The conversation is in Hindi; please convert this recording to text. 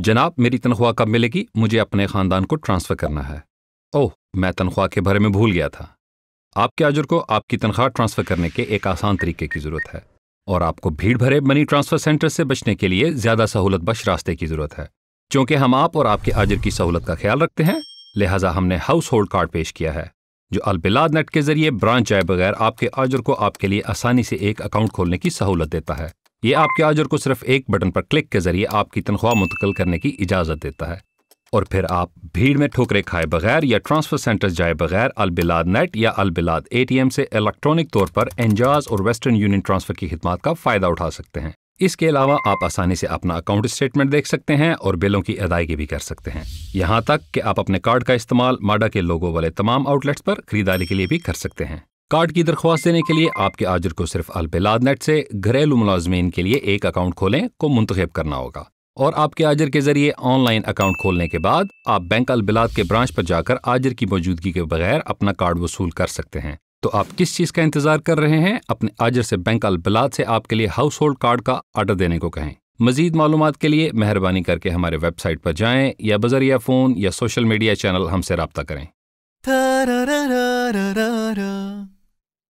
जनाब मेरी तनख्वाह कब मिलेगी मुझे अपने ख़ानदान को ट्रांसफ़र करना है ओह मैं तनख्वाह के बारे में भूल गया था आपके आजर को आपकी तनख्वाह ट्रांसफ़र करने के एक आसान तरीके की ज़रूरत है और आपको भीड़ भरे मनी ट्रांसफ़र सेंटर से बचने के लिए ज़्यादा सहूलत बश रास्ते की ज़रूरत है क्योंकि हम आप और आपके आजर की सहूलत का ख्याल रखते हैं लिहाजा हमने हाउस होल्ड कार्ड पेश किया है जो अलबिलाद नेट के जरिए ब्रांच आए बगैर आपके आजर को आपके लिए आसानी से एक अकाउंट खोलने की सहूलत देता है ये आपके आजर को सिर्फ एक बटन पर क्लिक के जरिए आपकी तनख्वाह मुंतकल करने की इजाज़त देता है और फिर आप भीड़ में ठोकरे खाए बगैर या ट्रांसफर सेंटर जाए बगैर अलबिलाद नेट या अलबिलाद एटीएम से इलेक्ट्रॉनिक तौर पर एंजाज और वेस्टर्न यूनियन ट्रांसफर की खिदमत का फ़ायदा उठा सकते हैं इसके अलावा आप आसानी से अपना अकाउंट स्टेटमेंट देख सकते हैं और बिलों की अदायगी भी कर सकते हैं यहाँ तक कि आप अपने कार्ड का इस्तेमाल माडा के लोगों वाले तमाम आउटलेट्स पर खरीदारी के लिए भी कर सकते हैं कार्ड की दरख्वास्त देने के लिए आपके आजर को सिर्फ नेट से घरेलू मुलाजमीन के लिए एक अकाउंट खोलें को मुंतखब करना होगा और आपके आजर के जरिए ऑनलाइन अकाउंट खोलने के बाद आप बैंक अलबिलाद के ब्रांच पर जाकर आजर की मौजूदगी के बगैर अपना कार्ड वसूल कर सकते हैं तो आप किस चीज़ का इंतजार कर रहे हैं अपने आजर से बैंक अलबिलाद से आपके लिए हाउस होल्ड कार्ड का आर्डर देने को कहें मजीद मालूम के लिए मेहरबानी करके हमारे वेबसाइट पर जाएं या बजरिया फ़ोन या सोशल मीडिया चैनल हमसे रबता करें